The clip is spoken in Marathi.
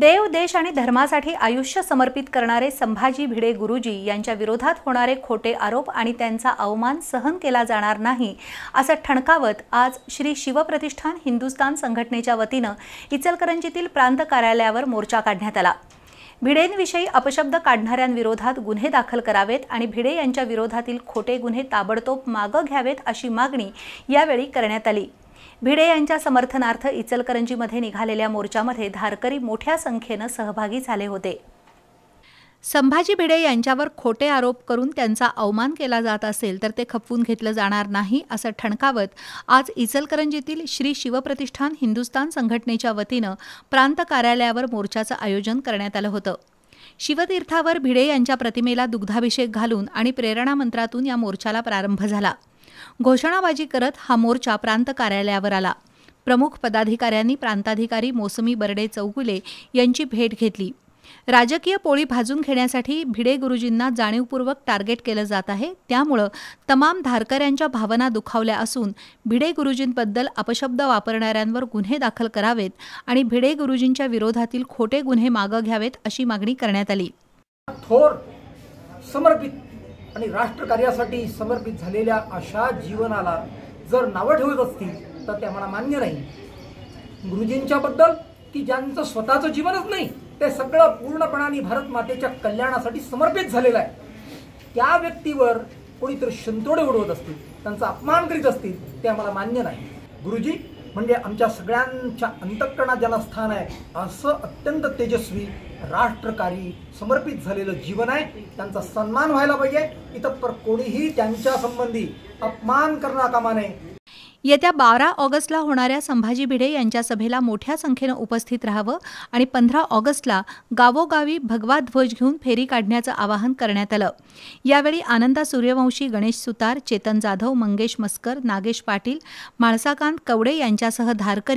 देव देश आणि धर्मासाठी आयुष्य समर्पित करणारे संभाजी भिडे गुरुजी यांच्या विरोधात होणारे खोटे आरोप आणि त्यांचा अवमान सहन केला जाणार नाही असं ठणकावत आज श्री शिवप्रतिष्ठान हिंदुस्तान संघटनेच्या वतीनं इचलकरंजीतील प्रांत कार्यालयावर मोर्चा काढण्यात आला भिडेंविषयी अपशब्द काढणाऱ्यांविरोधात गुन्हे दाखल करावेत आणि भिडे यांच्या विरोधातील खोटे गुन्हे ताबडतोब मागं घ्यावेत अशी मागणी यावेळी करण्यात आली भिडे यांच्या समर्थनार्थ इचलकरंजीमध्ये निघालेल्या मोर्चामध्ये धारकरी मोठ्या संख्येनं सहभागी झाले होते संभाजी भिडे यांच्यावर खोटे आरोप करून त्यांचा अवमान केला जात असेल तर ते खपवून घेतलं जाणार नाही असं ठणकावत आज इचलकरंजीतील श्री शिवप्रतिष्ठान हिंदुस्तान संघटनेच्या वतीनं प्रांत कार्यालयावर मोर्चाचं आयोजन करण्यात आलं होतं शिवतीर्थावर भिडे यांच्या प्रतिमेला दुग्धाभिषेक घालून आणि प्रेरणा मंत्रातून या मोर्चाला प्रारंभ झाला घोषणाबाजी करत हा मोर्चा प्रांत कार्यालयावर आला प्रमुख पदाधिकाऱ्यांनी प्रांताधिकारी मोसमी बर्डे चौगुले यांची भेट घेतली राजकीय पोळी भाजून घेण्यासाठी भिडे गुरुजींना जाणीवपूर्वक टार्गेट केलं जात आहे त्यामुळं तमाम धारकऱ्यांच्या भावना दुखावल्या असून भिडे गुरुजींबद्दल अपशब्द वापरणाऱ्यांवर गुन्हे दाखल करावेत आणि भिडे गुरुजींच्या विरोधातील खोटे गुन्हे मागं घ्यावेत अशी मागणी करण्यात आली थोर समर्पित आणि राष्ट्रकार्यासाठी समर्पित झालेल्या अशा जीवनाला जर नावं ठेवत असतील तर ते आम्हाला मान्य नाही गुरुजींच्याबद्दल की ज्यांचं स्वतःचं जीवनच नाही ते सगळं पूर्णपणाने भारत मातेच्या कल्याणासाठी समर्पित झालेलं आहे त्या व्यक्तीवर कोणीतरी शंतोडे उडवत असतील त्यांचा अपमान करीत असतील ते आम्हाला मान्य नाही गुरुजी म्हणजे आमच्या सगळ्यांच्या अंतकरणात ज्याला स्थान आहे असं अत्यंत तेजस्वी राष्ट्रकारी समर्पित झालेलं जीवन आहे त्यांचा सन्मान व्हायला पाहिजे इथं पर कोणीही त्यांच्या संबंधी अपमान करणार कामा नये येत्या बारा ऑगस्टला होणाऱ्या संभाजी भिडे यांच्या सभेला मोठ्या संख्येनं उपस्थित राहावं आणि पंधरा ऑगस्टला गावोगावी भगवा ध्वज घेऊन फेरी काढण्याचं आवाहन करण्यात आलं यावेळी आनंदा सूर्यवंशी गणेश सुतार चेतन जाधव मंगेश मस्कर नागेश पाटील माळसाकांत कवडे यांच्यासह धारकरी